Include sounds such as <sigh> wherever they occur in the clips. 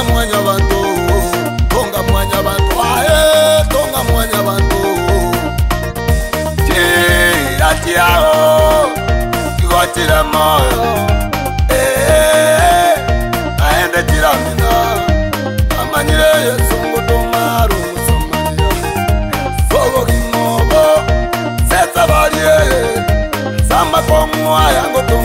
tonga mwanya bantu tonga mwanya bantu aye tonga mwanya bantu ti atiao kiwatira moyo eh, aende tiramina amanyire yesu ngutumaru musomaio sogo kingobo sesabarie samakomwaya ngutu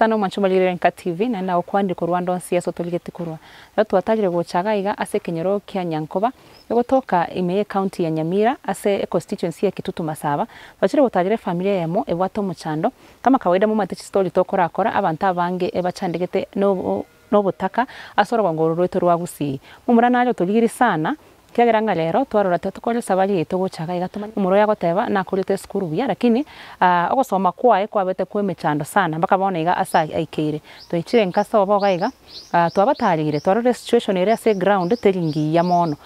sana machumbalire nkativi na na okwandika rwanda onsi yeso toligeti kurwa ro twatagire gochaga iga ase kenyoro kya nyankoba egotoka imeye county ya nyamira ase constituency ya kitutu masaba bachire gotagire familia yamo ebwato muchando kama kawaida mu matichi story tokora kora abantu abange ebachandegete eh, no nobutaka asoro bwangoro rwetu rwa busi mumurana ayo tuligiri sana kiageraga lero twarora tukorire sabari itu guchaga igatuma muru ya goteba na kurite skuru buya lakini uh, ogosoma kwae kwabete kwe mechando sana mpaka bona iga asa aikire twaichire nkasa oboga iga uh, twabatarire twarore situation area se ground telingi ya mono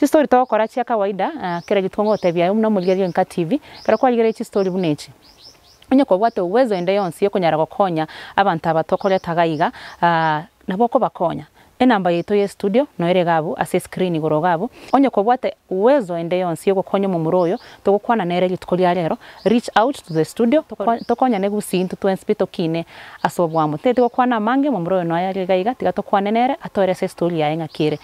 chi story tokora chia kawaida uh, kera jitongo tebya umna muligerio nka tv kera kwa kwaligere chi story bunechi kwa watu uwezo ende yonsi kunyara gokonya abantu abatokoretaga iga uh, nabo kobakonya enamba yitu ye studio no ire gabu ase screen igoro gabu onye kobwate uwezo ende yonsi konyo mu muroyo togokwana nere lituko lya rero reach out to the studio tokonya ne gusintu twensipi tokine asobwamu tete gokwana mange mu muroyo no ayarigaiga tiga nere atore ase story yae ng'akire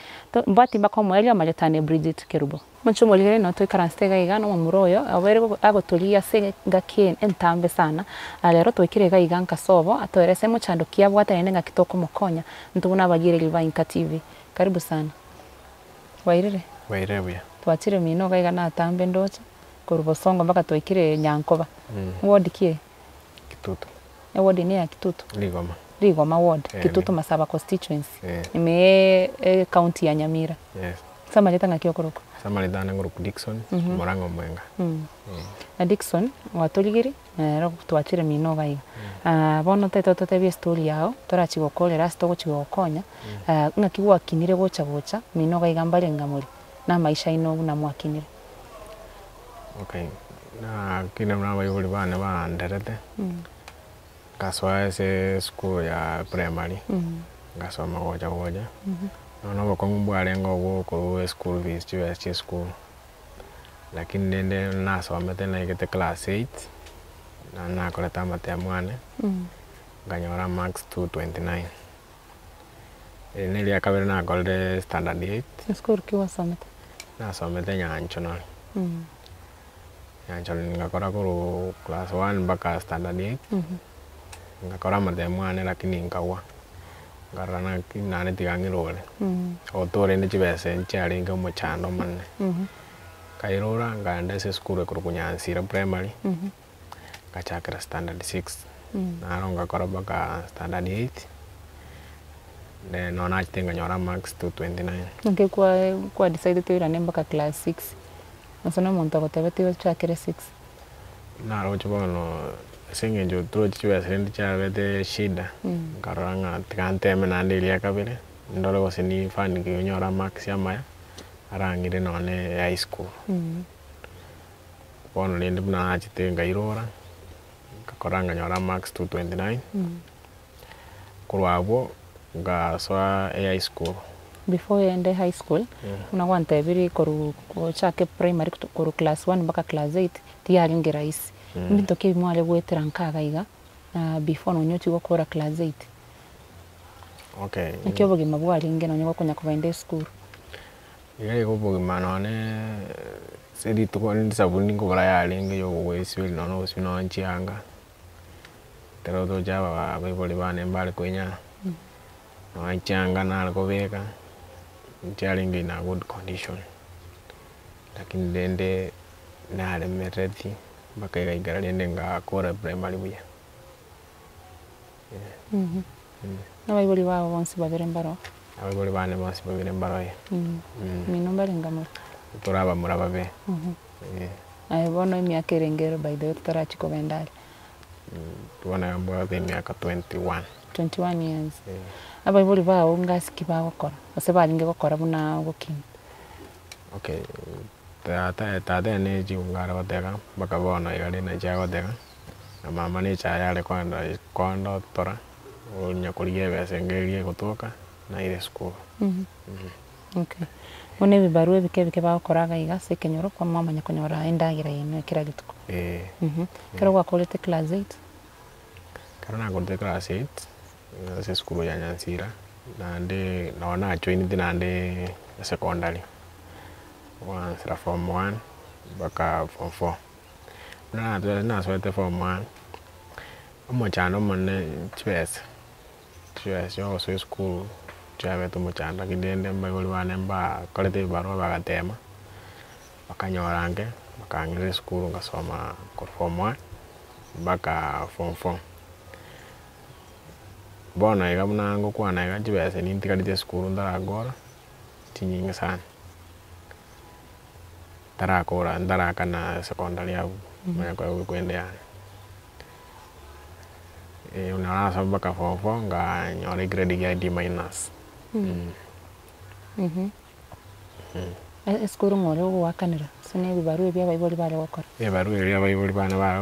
mbwati mbakomwelia maletane Bridget Kerubo muchumuligire no tuikaranstega iga no muroyo abere agotulia se ngakien entambe sana alero tuikirega iga nkasobo atoerese muchando kia bwata nene ngakitoko mukonya ntuna bagire liva inka tv karibu sana wairire wairire buya twachire mino gaiga na tambe ndocha kurubosongo mpaka tuikire nyankoba mm. ward kie kitutu e ward ni ya kitutu ligoma ligoma ward yeah, kitutu masaba constituency yeah. ime county ya nyamira yes. Eh. samaleta ngakiokoroka samalithana nguruku Dickson mm -hmm. Morango Mwenga mm. mm. Dickson watũrigiri na gũtwatire mino baiga mm. uh, bono tete tũtebie story yao tũrachigwo kolera sitũgũchigwo gokonya mm. uh, ah, ng'aki gwakinire gũcha gocha mino gaiga mbare ng'amũri na maisha ino na mwakinire okay na kile mna baiburi bana banderete mm. kaswa ese school ya primary mm. ngasoma gocha goja mm -hmm naona bwakongu bwalenga obwo okorwa eschool fees chibesa chia esukuru lakini rende nasomete naigete class 8 na nakoreta amate amwane mm. nganyora max 229 iri ni ria kabere nakorire standard 8 nasomete nyanchonori mm. nyanchonori ngakora kuru class 1 mpaka standard 8 mm-hmm. ngakora amate amwane lakini nkawa ngarana nane tigang'irore hmm. otorende chibesenche arenge omochando mane hmm. kairora ngaendesa esukuru ekorukunyansira primary ngachakera hmm. standard six naro ngakora mpaka standard eight nona achite nyora max to 29 nke kwa kwa decide toirane mpaka class six nonso na omonto agoteba tigochakere six naro chibono aseng'encho trochichu cha chabete shida mm. nkarorang'a tikanteme nande iria kabere ndole gosini fanikiwe nyora marks amaya arang'ire none high school mm. bono rende buna nachite ngairora ngakoranga nyora marks 229 mm. korwabwo ngasoa swa e high school before uende high school yeah. biri koru ochake primary koru class 1 mpaka class 8 tiyari ngirahisi mbinto mm. kä u mwarä gwä tä ra nkagaiga na before no nyoti gå kåra class 8 okay nä kä obågima bwaringe no nyagwa kånya kå bainde cukuru igai gå bågima none sabuni ngå bara yarenge yå gå gwä ciä nono gå ciä no nchianga tero tå jaba baibori bane mbarä kwenya no mm. nchianga narä kå beka nchiarenge ina good condition lakini dende naremerethia mpaka ikaikara niende ngakora primary buya yeah. Mm-hmm. mm -hmm. mm. nabaibuli bonsi babire mbaro abaibuli bane bonsi babire mbaro ya mm. mm. mino mbarengamura turabamura babe mm mm-hmm. bono emyaka erengero by the way tutarachikobendale tuona mboathe emyaka 21 21 years yeah. abaibuli bao ngasi kibagokora ase baringe gokora buna gokinya okay tata nä njiguaga gotega bakabona igari na cia gotega na mama nä cayarä kwanda tora nya kå rigia mbeca ngä gå tuka na ire cukuru okay une bibarua bike bike bakoraga igase kenyoro kwa mwamanya kunyora endagira ino kira gituko eh mhm kero kwa kolete class 8 kero kolete class 8 na se skulu ya nyansira na ndi naona join ndi na ndi secondary wansra form 1 baka form 4 naswete form 1 omuchanda omone chwese chwese yogoswe school chwabete omochanda kidende mbaigoli bane mbakorete ebibarwa bagatema bakanyorange bakang'erera esukuru nkasoma korwa form 1 mpaka form 4 bono iga buna ngokwana iga chibesa nintigarite esukuru ndaragora chinyinge sana ndarakora ndarakana secondary au mm. kuendea e, unarasa mpaka form nga nyore grade ya D minus mm. mm -hmm. abaibori bare abaibori bane bare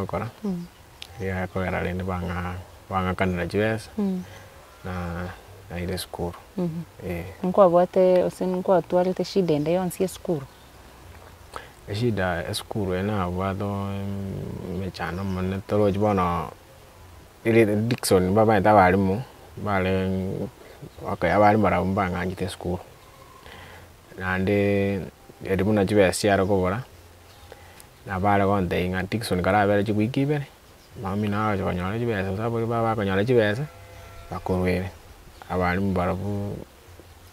riakogera na naire mm -hmm. E. nkwabwate nkwatwarete shida ende yonsi esukuru eshida eskuru ena mechano mechana mm, mone torochi bono Dickson babaita abarimu bare mm, okay abarimu arabo mbang'ang'ite esukuru naende erimu nacho besiare kobora nabare gontei ng'a karabere chigoika ibere mami nagocha konyora chibesa basa boria chibesa bakorwere abarimu barabu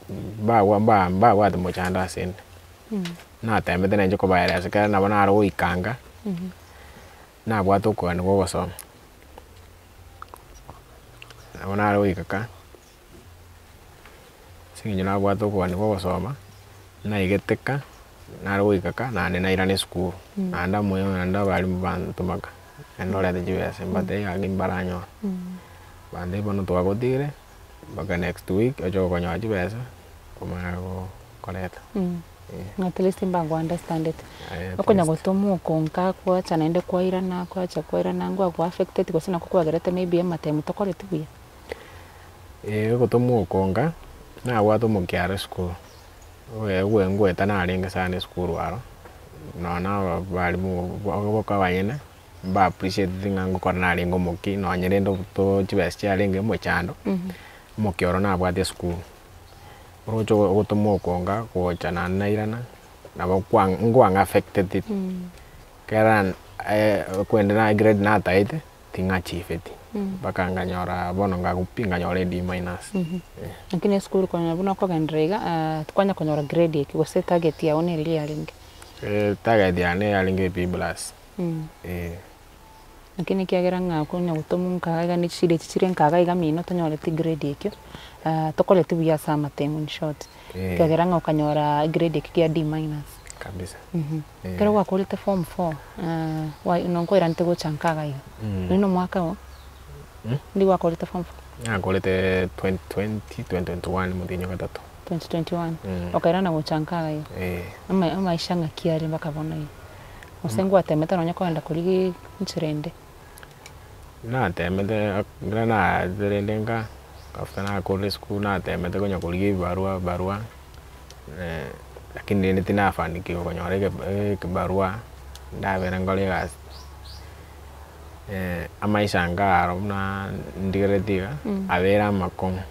mm, babwate mochando ase natembete nencho kobaeresa ekero nabo nare goikanga mhm. nabwate okoa nigo ogosoma nabo nare goikaka ase eng'encho nabwate okoa nigo ogosoma naigeteka nare goikaka naende nairane esukuru mm. naende amoyo naende abarimu bantumaka naende orete chibesa mbate igangi mbaranyora mm. bande bono twagotigire mpaka next week ochogokonyoa chibesa komara gokoreta mm yeah. at least mbangu understand it okonya gotomu konka kwacha naende kwaira kwacha kwaira na ngwa affected kwa sina kukwagerete maybe ema time tokore tibia eh gotomu okonga na wato mukiare school we we ngweta na aringa sana school waro no na bali mu boka bayene ba appreciate thinga ngukora na aringa muki no nyerendo to chibes aringa mu chando mukioro mhm. na bwate school rocho gotomo konga na gochananairana nabo ngwang affected it mm. keran eh, kwende na grade nataite ting'achieveti mm. mpaka nganyora bono ngagupi nganyora di minus mm -hmm. yeah. lakini skulu eh, kwanya buno kogendera iga uh, kwanya kunyora grade iki wose target yao neli yaringe eh, target ne yaringe b plus mm. eh lakini kiagera ngakunya gutuma nkagaiga ni cire cire nkagaiga mino tonyoreti grade ikio uh, ah, tokoleti buya sama temu in short yeah. kiagera ngaukanyora grade ikio kia D minus kabisa mhm eh. ah, mm kero hmm? wakulite form 4 uh, wa nongoira nte guchankagaiga mm. rino mwaka wo ndi ndi wakulite form 4 ya ngakulite 2020 2021 muthinyo gatatu 2021 mm. okaira na guchankagaiga eh ama ama ishanga kiari bakabona hiyo usengwa temeta nonya kwenda kuri nchirende natemete mira naserende nka after nakole school natemete konya kuliga ibarua barua eh, lakini rindi tinafanikiwa konyora eh, kibarua ndavere ngole gasi eh, amaisha ngaro na ndigeretie mm. avera makomo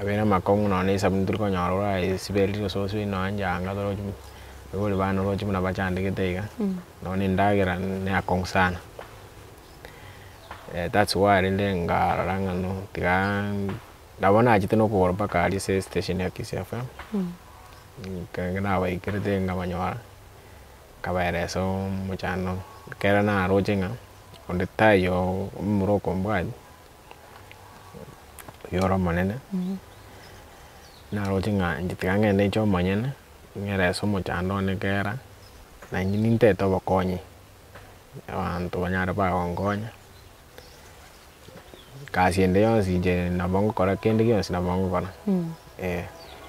avera makomo none isabuni konyora ura isiberi rososi inoanjanga torochimi igoli bana rochimi nabachandikete iga mm. none ne akong sana eh, that's why ah, ngarora ngano tiga ndabona no nokogora mpaka aria ase station ya Kiss FM kange hmm. nabaikirete ngabanyora nkabaeresa omochano kera naroche ng'a onde tayo omoroko mbwanyi oyoro omonene hmm. naroche ng'a njitiga ng'ende inche omonyene ng'eresa omochando ne kera nanyini ntete obokonyi abanto banyare bagonkonya kasiendeyon sinche nabongo kora kende kiyonsi nabongo kora mm. eh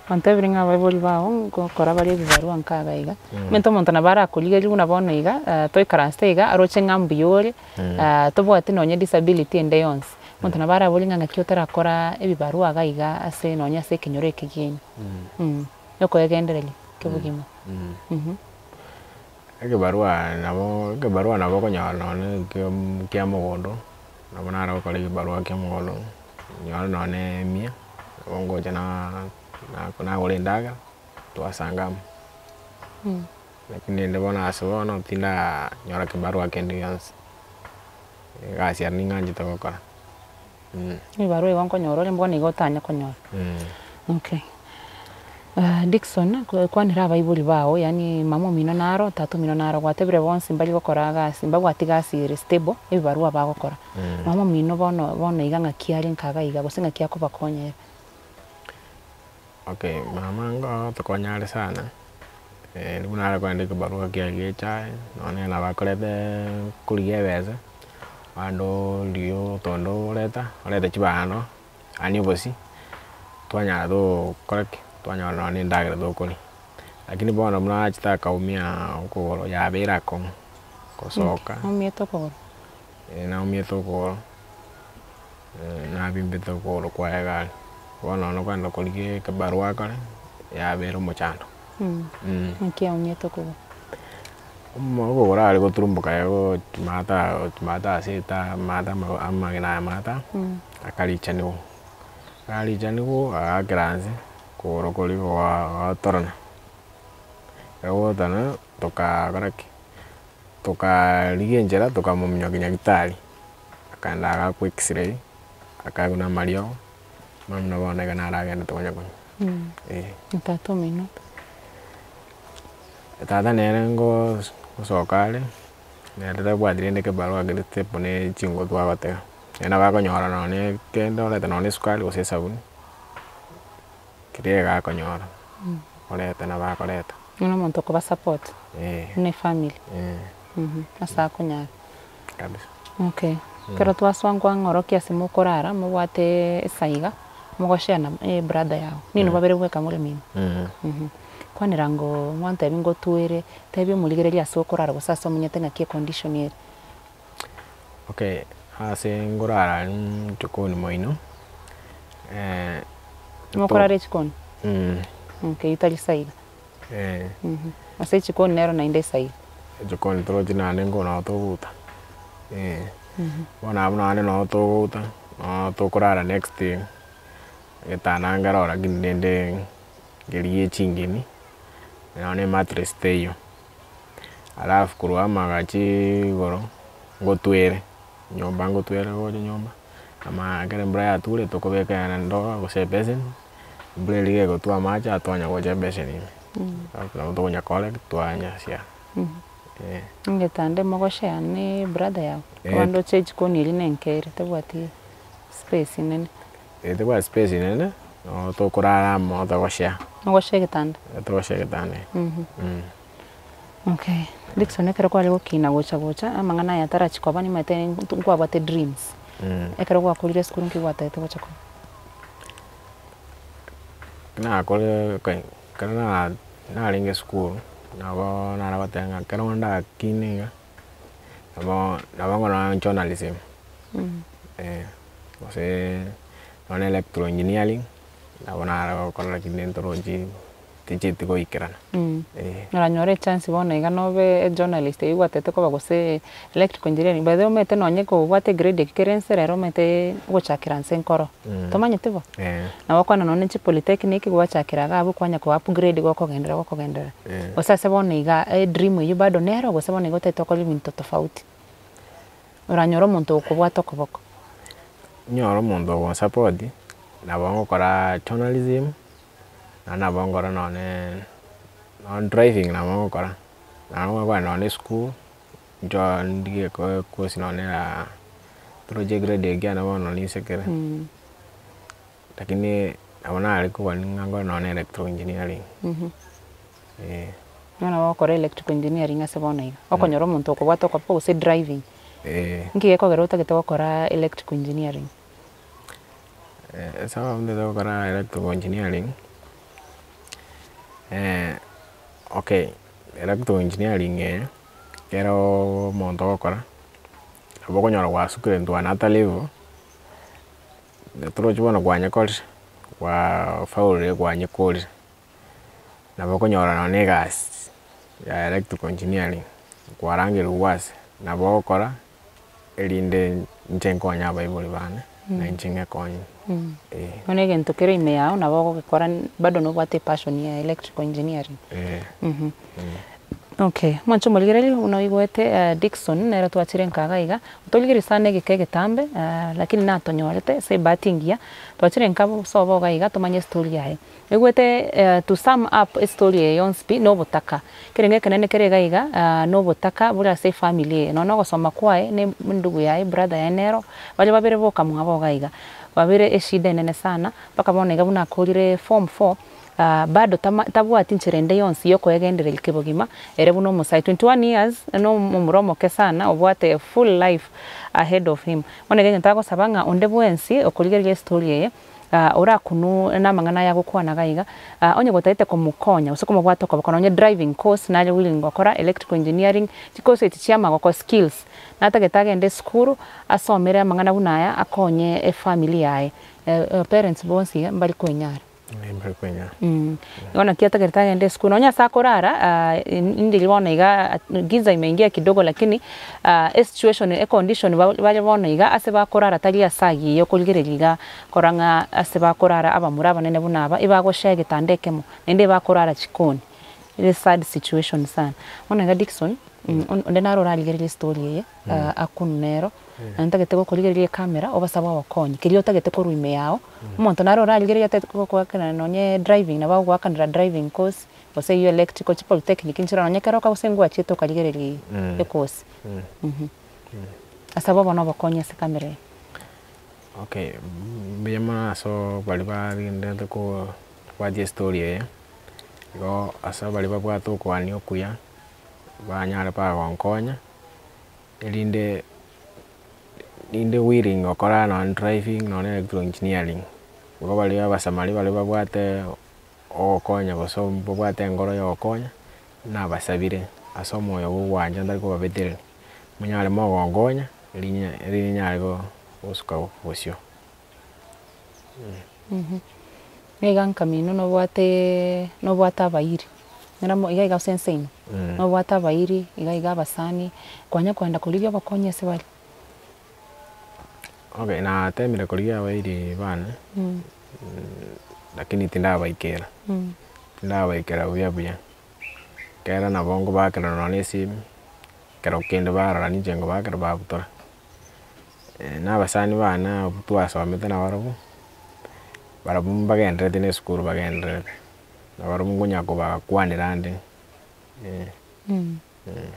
onto ebiringa baibori bao kora bari nkaga iga hmm. mente omonto nabo arakoriga riu nabono iga eh, toikaranste iga aroche ng'a mbuyore hmm. eh, tobwate nonye disability ende yonsi omonto hmm. nabo araboringa ng'aki otarakora ebibarua iga iga ase nonye ase ekenyoro eke gienyu okoegendereria kebogima mhm. ekibarua nabo ekibarua nabo okonyora nonye kia mogondo nabona ara gukora ikibarua kia mugolo nyono none mia nabo ngocha na na nagora endaga twasangama mm. lakini ende bono ase bono tinda nyora kibarua kendi yonse gasi ari ning'anjite gukora hmm. ibarua igo nkonyora rimbo nigo otanya konyora mm. okay Eh, dixon Dickson kwanira abaiburi bao yani mamo mino naro tatu mino naro gwatebire bonsi mbari gukora gasi mbagwati gasi stable ebibarua bagukora mamo mm. mino bono bono iga ng'akiari nkagaiga gose ng'akia kubakonyera okay mama ngo tukonyare sana eh nibu nare kwandika barua kia chai none na bakorete kulie besa ando rio tondo oreta oreta chibano ani bosi twanyara tu koreki twanyona no nindagira thukuri lakini bono muna achita kaumia ukugoro yabira ko kusoka mm, umie tukugoro na umie tukugoro na bimbite ukugoro kwa gari bono no kwenda kurigi kabarua kare yabira muchando mm, mm. nkia umie tukugoro ukugoro ari guturumbuka ego tumata tumata asita mata amagina ya mata mm. akaricha nigu akaricha nigu agakiranzi kuurukuriwa waatorana egwotana tukakoraki tukarigia enchera tukamominya kinya gitari akaenda agakwa x-ray akaguna mario mamuna boneka naragenda tukonya kunya mm. eh. tatu mino tata nere ngo gucoka ari nerete bwatire ndeke barua gitete pone chingo twagotega ena bakonyora none kenda orete none sukari gose sabuni kiria gakonyora mm. korete na bakoreta ona muntu kuba support eh ne family eh mhm asa mm. kunyara kabisa okay mm. kero twaswangwa ng'orokia simukorara mugwate esaiga mugoceana eh, brother yao nini mm. babere gweka muri mimi mm-hmm. mm-hmm. ngo mwantebi ngo tebi omuligereria ase okorara gosasa omenyete ng'aki econdition ere okay ase ngorara ntukuni moino mukorare chikoni mm. okay eh. mm-hmm. ase chikoni nero nainde saida chikoni toro chinane ngona tuguta eh mhm bona abunane no tuguta no next thing gitanangarora ngini ninde ngerie chingeni nao ne mattress teyo alafu kurwamaga chigoro ngotwere nyomba ngotwere gojo nyomba kama kene mbura yatuure tukubikana na ndoa gucebeseni mbura irige gutua macha besen twanya gwoja beseni mm-hmm. nya kole twanya cia mm-hmm. eh. nge tande mogoshea ni brother yako eh. wandu cheji kuni ili nenkere wati space nene eh, tebwa space nene no tukurara mo tugoshea mogoshea gitande tugoshea gitande mm-hmm. mm. okay dikso dikson ekero kwari gukina gucha gucha amang'ana yatara chikwabani maite bate dreams Mm. ekero gwakorire esukuru nki gwatete nakorire kero narenge esukuru nabo narabatenga kero ndakine iga nabo nabangona journalism mm. eh gose nona electro engineering nabo naragokorora kintu entorochi tinjiti goikirana ikirana mm. na nyore chance bona iga nobe journalist e igwatete koba gose electrical engineering no nyeko nonye kobwate grade experience ro mete go chakira nse nkoro mm. to manyete bo yeah. nabo kwana nonye nchi polytechnic go chakira ga bu kwanya ko upgrade go gokogendera gokogendera yeah. osa se bona iga e dream yu bado nero go se gose bono igotete okore bintu tofauti ora nyoro monto ko bwa oranyora omonto nyoro okoboko wa support na bango kora journalism mm nanabo nkora none non driving namo na nano ngakora none school njo ndige ko course none la project grade egya nabo none insekere mm. lakini nabo nare kuba ngakora none electro engineering mm eh nona wakora electrical engineering ase mhm. bonaiga okonyora omonto okobwata okoppa gose driving eh nki gekogera otagete gokora electrical engineering eh sawa mbe gokora electrical engineering eh, ok electrical engineering eh, kero omonto ogokora nabo okonyora gwasukire ntwana atalevo torochi bono gwanyekorire gwafaurire gwanyekorire nabo okonyora na egasi ya electrical engineering kwarangirwe gwase nabo ogokora erinde nche nkonya abaibori bane na mm. engineer Konyi. Mm. Eh. Ona gentokero ime yao na wao kora bado no gwate passion ya electrical engineering. Eh. Mhm. mm. Okay, mwancho muligireli ete uh, eh, Dixon Dickson iga. twachire sana tuligirisane gike tambe, uh, eh, lakini na natonyorete se batingia twachire nkabo sobo gaiga tumanye story yae ete uh, eh, to sum up story eyo nspi no botaka. butaka kirenge kenene kire gaiga uh, no botaka, bula se family no no gosoma kwae ne ndugu yae brother ya nero bale babere boka mwabo gaiga babere eshida nene sana paka bona igabuna kurire form 4 uh, bado tabwati nchirende yonsi yoko yokoegendera likibo gima ere buno musai 21 years no mumuromoke sana obwate full life ahead of him monegenya ntago sabanga onde bwensi okurigeria story eye uh, kunu na mang'ana ya na gaiga uh, onye gotaite kumukonya usiko mubwato kwa onye driving course naje willing gukora electrical engineering chikose tichia magoko skills na natagetage nde skuru asomere mang'ana bunaya akonye e family yae uh, parents bonsi mbali kwenyara Nimbakwenya. Mm. Naona yeah. Kiata kerta ende siku naonya saa kurara uh, ndi wona iga uh, giza imeingia kidogo lakini uh, situation e condition wale wona iga ase bakurara tali asagi iyo kulgiririga koranga ase bakurara aba muraba nene bunaba ibago shege tandekemo nende bakurara chikoni ile sad situation sana ona ga Dickson mm, mm. onde narora story ye mm. Uh, akunero Hmm. na nä tagä kamera å bacaba wakonyi kä ria å tagä yao må ntå narä å rarigä rä ria tegåkåakanä nonye driving na wagwakanä driving course gose iyo electrical chipol technique nchira nonye kero ka gose ngwa chito kaligeririe mm. course mm. mhm mm. asaba bona bakonya se kamera okay bema so bali bali ndende ko waje story ye go asa bali babwa to kwani okuya banyara pa gonkonya elinde ninde wiring okora non driving non electro engineering igo bari abasamari bare babwate ogokonya gosoma babwate engoro ya gokonya nabasabire ase omoyo bogwanja ntari kobabetereri munyare mogongonya riri nyare gosuka gosio niga mm-hmm. mm-hmm. nkamino nobwate nobwate abairi neramo iga iga senseino mm. nobwate abairi iga iga abasani kwanya kwenda kuri byo ase bari okay na temire kuria wairi bana mm. lakini tindabaikira mm. tindabaikira buya buya kera na bongo bakira nonye esimu kero kende barorani chengo bakira babutora e, eh, na basani bana obu twasomete na barobu barobu bagenderete na esukuru bagenderete na barobu nkunya kubakwanira ndi e. Eh. mm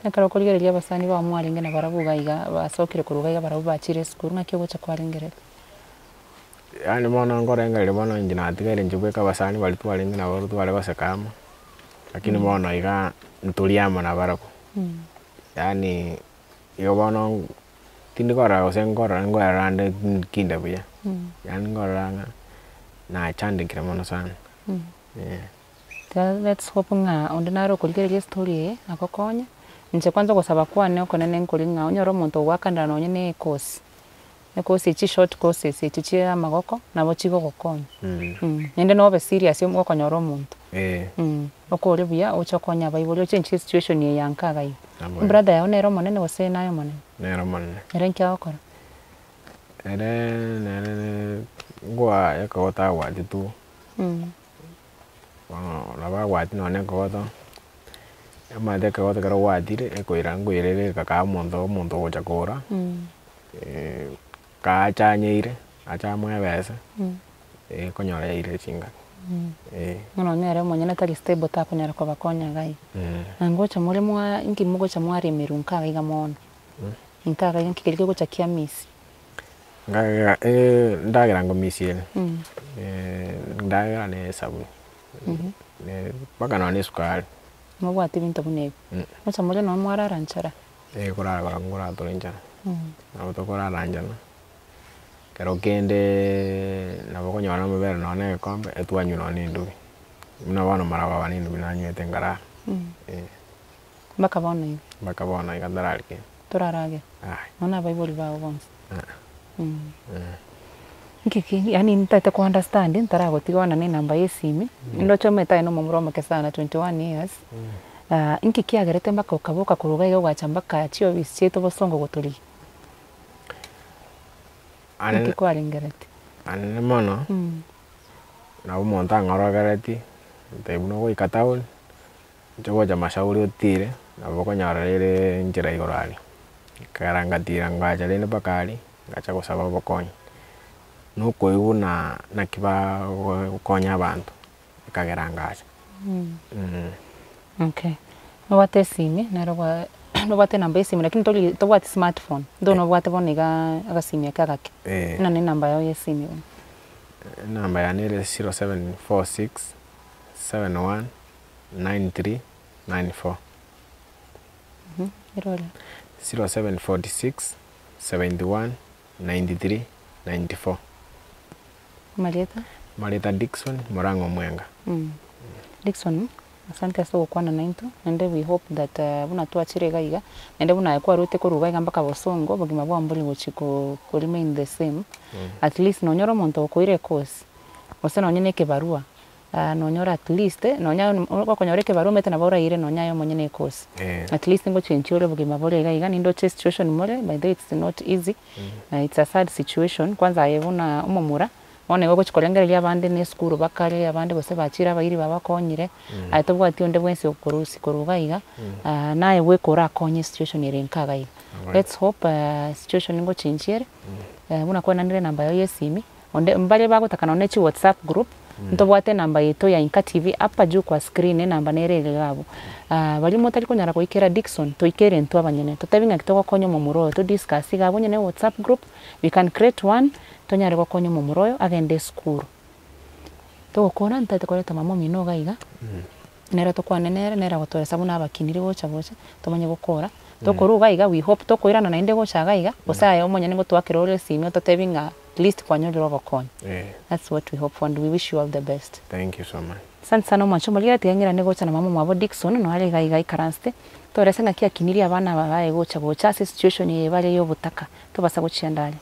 nakara ko ligerelia basani ba mwarengene barabugayiga basokire ku rugayiga barabubakire sukuru ngakyo gocha kwarengerera yani mono ngorengerere mono njinatigaire njigweka basani bali twarengene abaru tware basekama lakini mm. iga ntuliamo na barako mm. yani igo bono tindikora gose nkorora ngorerande kinde buya mm. yani ngororanga nachandikire mono sana mm. yeah. let's hope nga onde naro story eye akokonya nche kwanza gusaba kwane uko nene nkulinga onye ro muntu gwakandana na onye ne course ne course ichi short courses ichi chia magoko nabo chigo gokonya mm. mm. nende nobe serious yo gokonya ro muntu eh mm. okore buya ochokonya baibuli ochenchi situation ye yankaga yo brother yao nero monene gose nayo monene nero monene ere nkia okora ere nene ngwa yakogota gwati tu mm. Bueno, la va a guardar, no, amate kagota karia watire ekwira ngwirire kaka montho omonto ogocha kora hmm. e, kaachanyeire achamwe ebesa hmm. ekonyora yaire chingani ng'ono hmm. e. nere mwenyene tari stable takonyara kwabakonya gai nangocha muri mwa inki mugocha mwaremerwa nkaga mono nkagaiga iga nkigeri gocha kia misi ngagera e, ndagera ngo misi ene ndagera ne sabuni mhm. ne bakana esukari mabwati bintu bunebe muca mm. mulio no mwararanchara ee kurara baka mm. kuraturinchana nabo tukuraranchana kero kende nabo konyora mubere none egikombe etwanyu none endubi buna bono maraba bana endubi nanywete ngarara mm. eh. bakabona iga bakabona iga ndarari kende turarage none abaibori bao bonse ah ngiki yani ntaite ku understand ntara gutigana ni namba ya simi mm. ndo chome tai no mumuro make sana 21 years mm. uh, ah, ngiki kiagerete mbaka ukaboka kuruga yo gwacha mbaka chio bisieto bosongo guturi Anen... ngiki kwaringerete anene mono mm. nabo muntu ang'orogereti ntai buno goika town ncho gwacha mashauri utire nabo konyora riri njira igorali ari nkarangatira ngacha rindi bakari ngacha gusaba bokonyi nukoigu na na kiba gukonya abantu ikagera ngacha mm. mm. okay nobwate simi naro <clears throat> nobwate namba esimi lakini tobwati smartphone ndo eh. nobwate bono iga agasimi ake agake eh. ino ni namba yao yesimi bono namba three nine four mhm. zero seven forty six seventy one ninety three ninety four Marieta? Marieta Dixon Morango Mwenga. Mm. Mm. Dixon, asante so kwana naintu nende we hope that uh, una buna twachire gaiga nende una kwa rute ko rubaiga mpaka bosongo bugima bwa mbuli guchiko ko remain the same mm. at least no nyoro monto ko ire course ose no nyene kibarua uh, no nyora at least eh, no nya ko konyore kibarua mete na bora ire no nya yo monyene course yeah. at least ngo chenchore bugima bwa gaiga nindo situation mole by the way it's not easy mm. uh, it's a sad situation kwanza ayebona umomura Mm one igo gochikorengereria abande na esukuru bakare abande bose bachira abairi babakonyire mm. aye tobwati onde bwensi okurusi kuruga iga mm. uh, naye weka orakonye situation ere nkaga iga right. let's hope uh, situation ngochinjire mm. uh, buna kwenanire namba yo yesimi onde mbale bagotakana one chi whatsapp group Mm. ntobwate namba yetu ya Inka TV apa juu kwa screen namba neregegabo uh, ah, bali mutari kunyara ikera Dickson to ikere ntu abanyene tutebinga kitoko konyo mu muroyo to discuss ga bonyene WhatsApp group we can create one to nyara ko konyo mu muroyo agende school skuru tugukona ntate leta mama mino gaiga mm. nera to tukwanenera nera nera gotore sabu nabakinire bocha bocha tumanye gukora mm. tukuruga gaiga we hope to na inde gocha gaiga gusaya omonyene gotwakira ole simyo tutebinga least kwa nyondo rogokonya yeah. that's what we hope for and we wish you all the best thank you so much asante sana mwancho mali gatigangira ni gocha na mama mwabo Dickson no ari gai gai karanste to resanga kia kiniria bana babaye gocha gocha situation ye bale yo butaka to basa gochi ndari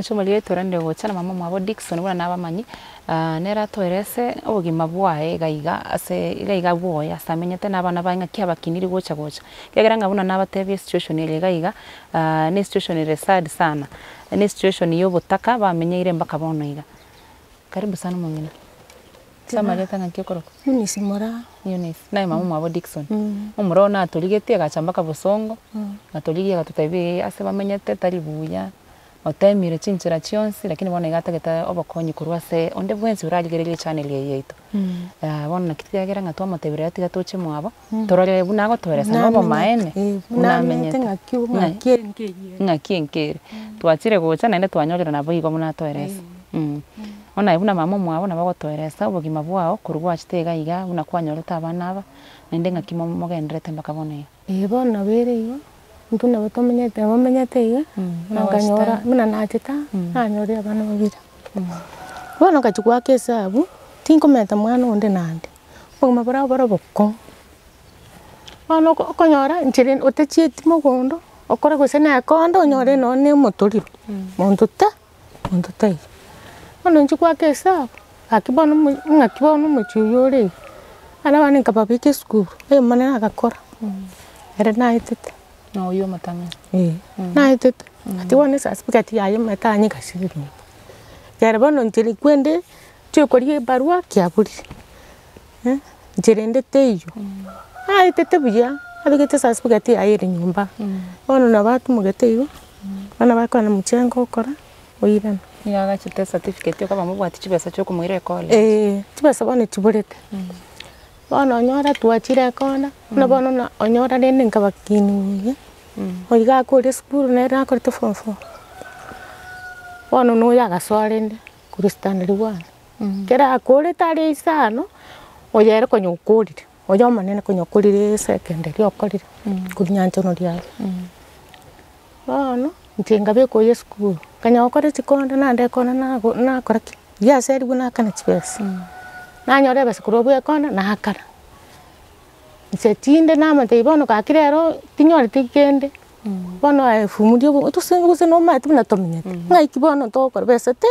nshomori itora ndire na mama mwabo Dickson buna nabamanyi neratoerese obogima bwae gaiga ase gaiga bwoye ase amenyete nabana bae ng'aki abakiniri gocha gocha kegera ng'a buna nabatebia situation ere gaiga ne situation ere sad sana ne situation y'obotaka bamenyeire mpaka bono iga karibu sana mong'ina samaria tang'aki okoroka Eunice Moraa Eunice naye mama mm. mwabo Dickson omoroo mm. natorigetie gacha mpaka bosongo natorigia mm. gatutabi ase bamenyete tari buya otemire chinchira chionsi lakini bona igatageta obokonyi korwa se onde bwensi uragegereria channel ye yeito mm. uh, bona kitigagira nga twamotebere atiga tuche mwabo mm. torore buna gotweresa nobo maene unamenyete ng'aki nkere twachire gocha naende twanyorera nabo igo munatweresa mm. Mm. mm. ona buna mama mwabo nabo gotweresa obogima bwao korwa gwachite iga iga buna kwanyorete abana aba naende ng'aki mogenderete mpaka bona iga eh, ebo nabere igo mbuna bato menyete abo menyete mm, na nkanyora mbuna nachita mm. nanyoria abana babira bono nkachukua mm. kesa abu tinkomenta mwana onde nande obogima borabo boro boko bono okonyora nchire otachieti mogondo okore gose nakonde onyore no ne monto ta monto ta iga bono nchukua kesa abu aki bono ng'aki bono omochuya ore iga ana esukuru eyo mone nagakora ere naetete no yo matanga eh. mm. na itu mm. ati wane sasipika ti ayo matanya kashiri ni jarabano ntili kwende tyo koriye barua kia buri eh jerende teyo mm. ah itete buya sa sasipika ti ayere nyumba ono na batu mugete yo bana bakora na muchengo ukora uyirana yagachite certificate yo kaba ati chibesa cyo kumwire eh chibesa bone chiburete mm bono onyora twachire ekona na mm. bono na onyora rende nkabakini buya mm. oiga akore sukuru nere akorete form four bono noyo agasorende kuristana riwana mm. kera akore tare isano oyere konyokorire oyo omanene konyokorire secondary okorire kurinyanchono riabe bono nti ngabe koye sukuru kanya okore chikonde nande ekona nakora ki giaseriwe nakana chibesa nanyore besa kurobwe ekona nakara nse tinde namante bono kakirero tinyorete kende mm. bono efumurie gose nomate buna tomenyete mm. ng'aiki bono togokora besa te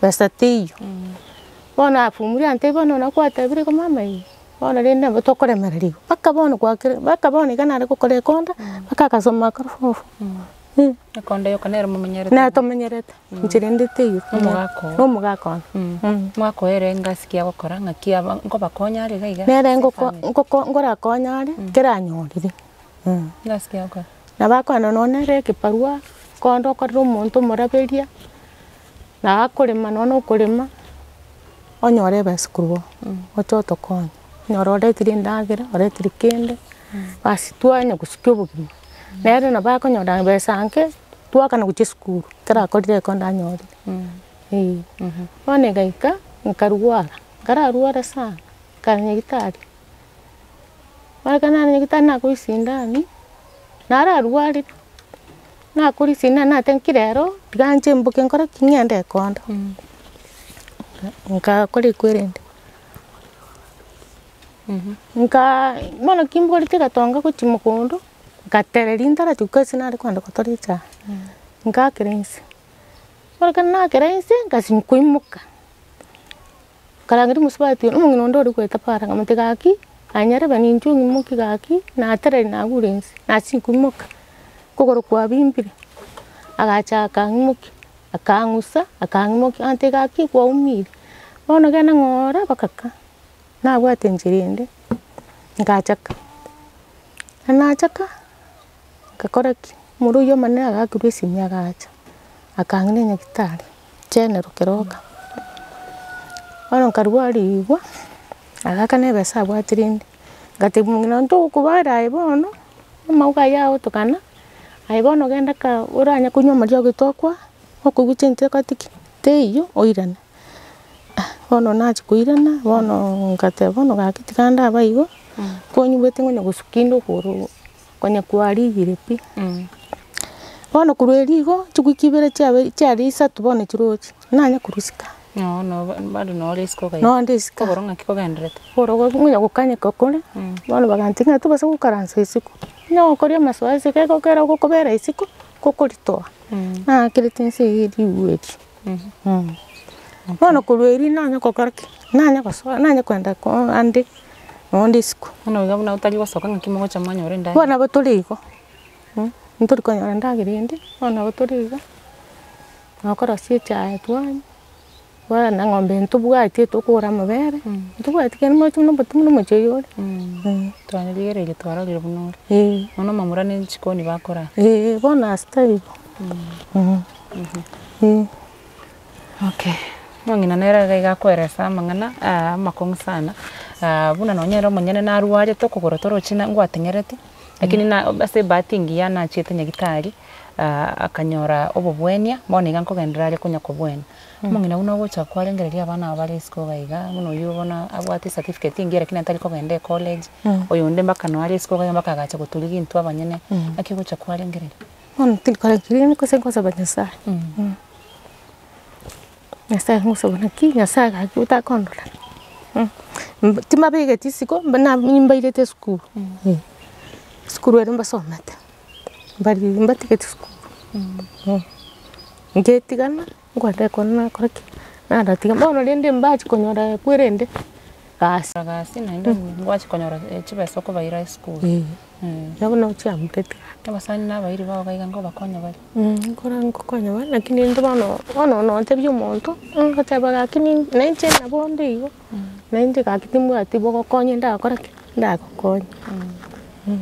besa teiyo mm. bono afumurie ante bono nakwatebire ko mama eye bono rende nabo tokoremera rigo mpaka bono gwakire mpaka bono igana nare gokora ekonda mpaka agasoma akaro na tumenyerete mm. njä ndite iyo no må gakona mm. mm. mwakoere ngacikia gukora ngakia ngobakonya rä gaiga nere ngorakonya rä kä ranyorire na bakwana nonere kä parua kondo okorwo må ntå må na akå rä ma onyore besikuruo ocho tokonya nyororetirie ndagä oretire kä nde basi twanya gå cikia nere nabo akonyoda mbeca nke twakana guchia cukuru tarakorire ko ndanyorire mm-hmm. ii mm-hmm. no ningaika nkarwara nkararwara sana nkaranya gitari wakanaranya gitari nakuri sindani nararwarire nakuri sindani nkirero tiganje mbuke nkora king'ende kondo mm-hmm. nkakora ikwerende nka bono kimbukorite gatonga guchi mukundu ngatereria ntara chukasi nare kwenda kotoricha ngakira insi marika nakira insi ngasi nkuimuka karangiri musibati umungino ndo uri kweta paranga mutigaki anyareba muki gaki natereri nagura insi nasi nkuimuka kugoro agacha akangimuki akangusa akangimuki ante gaki kwaumire bono gena ng'ora bakaka nabwate njirinde ngachaka nachaka ngakora mũrũ ũyũ oma nĩwe agakirwa esimi agacha akang'ania nyagetari general kĩroko bono nkarigwo arigwa agaka nebesa abwatire ndi ngatebia mũgeni ntũgũkubara aĩ bono amauga aĩ aotũkana aĩ bono ugenda kaa uranya kũnywa mariogi twakwa okũigua change yakwa teiyo oirane ah bono naachia kũirana bono ngateba bono gaki tiga ndabaigua mm. kwonyu bwete ng'one kwanya kwarigire pi mm. bono kurwa igo chigwiki ibere chiari isatu bono chirochi nanya kurusika no no no no mm. bono bagantinga tu basa gukaransa isiko no koria isiko kukuritoa mm. na mm-hmm. mm. bono kurwa eri nanya kokaraki nanya baswa ondi siku onauga buna utari gocoka ng'a kimogo cha mwanya uri ndari bwana bo turigo hmm? nturi konyora ndagirindi ona bo turigo nokorwo cie chai twanywa ee. ee, bwana ng'ombe ntubwatie tukura mabere ntubwatikani mocho muno butu muno mochei uri twanirigereire twarorire buno uri nono mamura ni chikoni bakora ii bona asta ibo okay no ng'ina nererera igakwelesa amang'ana amakong'u ah, sana Ah, buna nonyere omunyene narwaria tokogora torochi ngwatengerete lakini mm. na ase bahati ngiya nachiete nyagitari ah, akanyora obobwenia bono iga nkogendera aria konya kobwena omong'ina mm. buna ogocha kwarengereria abana aba esiko baiga buna oyo bona abwate certificate ingiya lakini atari kogenda ecollege mm. oyo nde mpaka esiko gaiga mpaka agacha goturia gintu abanyene naki ogocha kwarengereria bono tilikorengereria nikose nkosaba nyasaye nyasaye nkosaba naki nyasaye gaki otakondora timabegeti siko nimbairete sukuru mm. eh. sukuru ere mbasomete mbatigeti sukuru mm. eh. ngetigana ngwenda kona koraki naratiga bono rindi mbachikonyora gasi abasani nabairi bao ngo bakonya bari nkora bari lakini ndo bono bono omonto ngateba gaki ninche mm na inje gakitimwati bogokonya ndakora ki ndagokonya mm-hmm.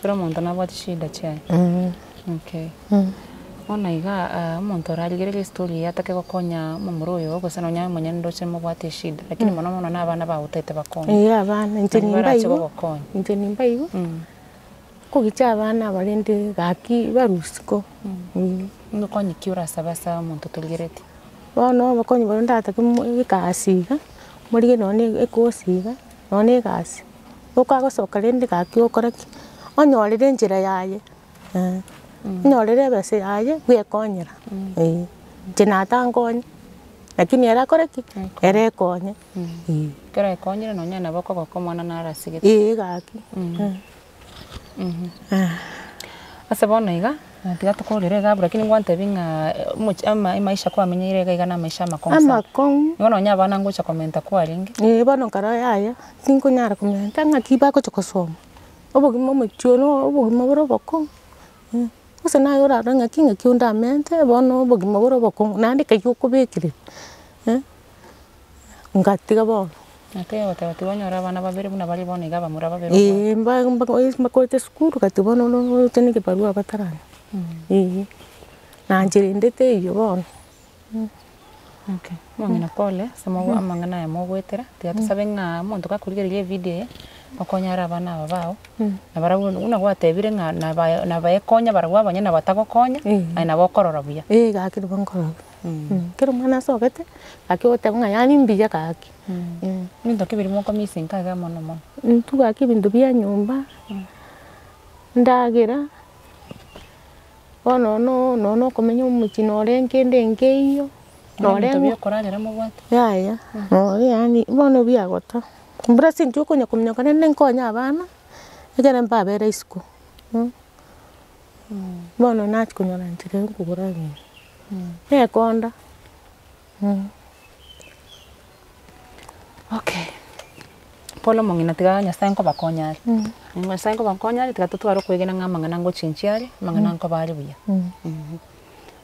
kuri muntu nabwati shida chayo mm-hmm. okay mm-hmm. ona iga ah, muntu orarigereria story yatake gokonya mumuri uyu ogose nonya mwenye ndoche mubwate shida lakini muno mm. muno na abana bagutete bakonya iya abana inje nimbaigo inje nimbaigo mm. kugicha abana barende gaki barusiko mm. ngokonyi ki urasabasa muntu turigeretie bono bakonyi barondatake gikasiga murige no ni ikuciga no ni gaci ukagocoka rindi gaki ukoreki onyorire njira yaye onyorire bese yaye gwekonyera njina tangonye lakini era koreki era ekonye kero ekonyere nonya nabo kogoko mwana narasigete ii gaki ase bono iga tiga tukurire thabu lakini ngwante binga eh, ama maisha kwa menyeire gaigana maisha makonsa ama kon ngono nya bana ngocha komenta kwa ringi ni bano kara yaya tinko nyara komenta nga kiba ko chokosoma obo gimo mechuno obo gimo boro boko mm. ose na yora ranga kinga kiunda mente bono obo gimo boro boko nandi kayo kubikire eh? ngatiga bono Ate wate wate wanyora bana babere buna bali bona iga bamura babere. Eh mba mba mbakorete sukuru kati bona no tene kibarua batarana na njä iyo bono okay mwangina pole sama amangana mm. ya mogwetera tiga mm. tusabe ng'a monto kakurigereria video ye bakonyara abana aba bao mm. na bara una gwatebire ng'a na baekonya baragwa abanye na batagokonya ai nabo okorora buya ii gaki nibo nkorora kero mwana asogete gaki goteba ng'a yani mbiya gaki binto kibiri mwakomisinkaga mono mono ntuga ki binto bia nyomba ndagera ona oh, no no no kumenya mukino uria nkindi nkiio na uria ukoragera mugwati yaya mm. no yani bono biagota mbura sinti ukunya kumenya kana ne nkonya abana ekere mbabera isiko bono mm. mm. nachi kunyora ntire nkugura bintu nekonda okay polo mong'ina tigaga nyasaye nkobakonya ari mm nimasango bankonya tigatutwara kwigena ngamangana ngo cinchiari mangana ngo bari buya mancho mm.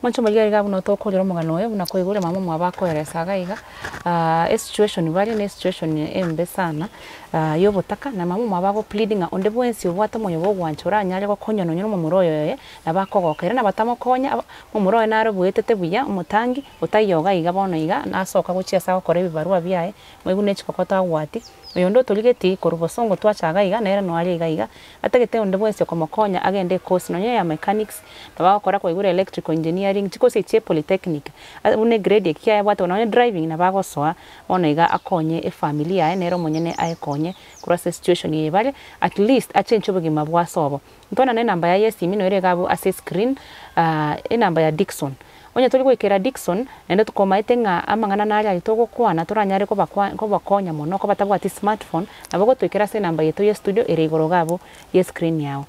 mm-hmm. mali ga buno to kolero buna kwigure mama mwa bakoheresa gaiga uh, ah, e situation bari ne situation embe sana uh, yo butaka na mama mwa bago pleading onde bwensi obwata moyo bo gwanchura nyale go konyono nyono mumuroyo ye na bakogokera na batamo konya mumuroyo naro bwetete buya umutangi utayoga iga bono iga nasoka guchia sawa kore bibarua byaye mwigune chikokota gwati oyo ndo torigeti korwa obosongo twachaga iga nere nware iga iga atagete onde bwese okomokonya agende course nonye ya mechanics nabagokora kwaigura electrical engineering chiko se chie polytechnic une grade ekia bwate onye driving nabagosoa ono iga akonye e family ya nere omonyene aekonye kura se situation ye bale at least achenge obugima bwasobo ntona ne namba ya yesi mino ere gabo ase screen uh, e namba ya dickson 0700 onya tuli gwikira Dickson nende tukomaite ng'a amang'ana naria ari tugukwana turanyare kubakonya muno kubata bwati smartphone nabo gutwikira se namba yetu ye studio ere iguru gabo ye screen yao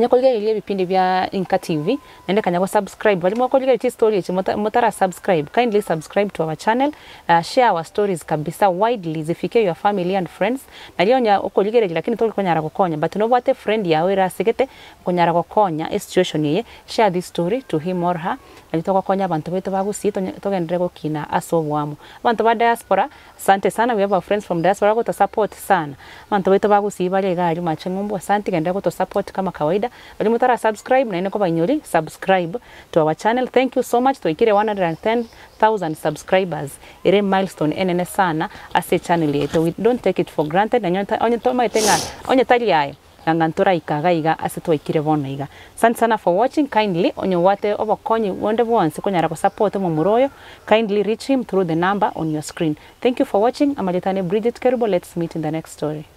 nyakolire ile vipindi vya Inka TV naende kanyagwa subscribe bali mwakolire ti story iti mutara subscribe kindly subscribe to our channel uh, share our stories kabisa widely zifike your family and friends na leo nya uko okoligere lakini toli konyara kokonya but no bwate friend ya wera yawe rasigete konyara kokonya e situation yeye share this story to him or her na litoko konya bantu wetu si betu bagusi kina aso asobwamo bantu ba diaspora asante sana we have our friends from diaspora go to support sana abantu betu bagusi bale gari machengumbwa asante gendera go to support kama kawaida kawaida. bali mutara subscribe na ine kwa subscribe to our channel thank you so much tuikire 110,000 subscribers ire milestone enene sana as a channel yetu we don't take it for granted na nyota onye toma itenga onye tali yae ngangantura ikaga iga ase twaikire bono iga asante sana for watching kindly onye wate obokonyi wonde bwonsi konyara support mu muroyo. kindly reach him through the number on your screen thank you for watching Amalitane bridget kerubo let's meet in the next story